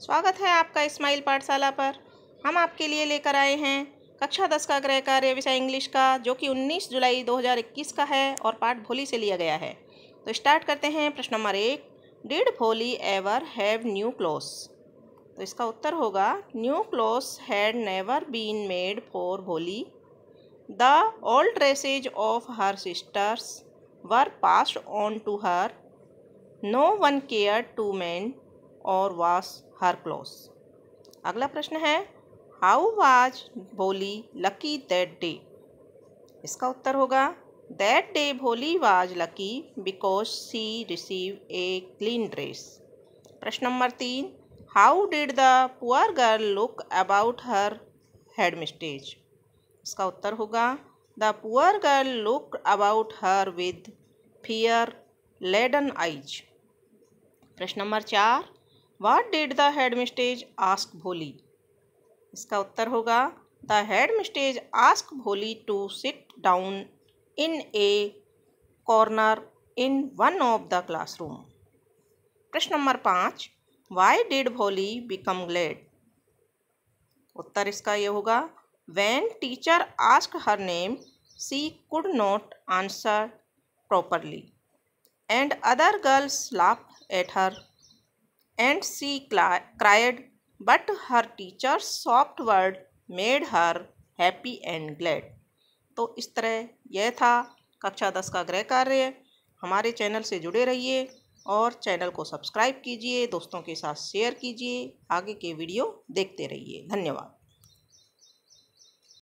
स्वागत है आपका इस्माइल पाठशाला पर हम आपके लिए लेकर आए हैं कक्षा दस का गृह कार्य विषय इंग्लिश का जो कि 19 जुलाई 2021 का है और पाठ भोली से लिया गया है तो स्टार्ट करते हैं प्रश्न नंबर एक डिड भोली एवर हैव न्यू क्लोस तो इसका उत्तर होगा new clothes had never been made for Bholi the old dresses of her sisters were passed on to her no one cared to mend or wash her clothes अगला प्रश्न है how was Bholi lucky that day इसका उत्तर होगा that day Bholi was lucky because she received a clean dress प्रश्न नंबर तीन how did the poor girl look about her headmistress इसका उत्तर होगा the poor girl look about her with fear laden eyes प्रश्न नंबर चार what did the headmistress ask Bholi इसका उत्तर होगा the headmistress ask Bholi to sit down in a corner in one of the classroom प्रश्न नंबर पाँच why did Bholi become glad उत्तर इसका ये होगा when teacher ask her name she could not answer properly and other girls laugh at her and she cried, but her teacher's soft word made her happy and glad. तो इस तरह यह था कक्षा दस का गृह कार्य हमारे चैनल से जुड़े रहिए और चैनल को सब्सक्राइब कीजिए दोस्तों के साथ शेयर कीजिए आगे के वीडियो देखते रहिए धन्यवाद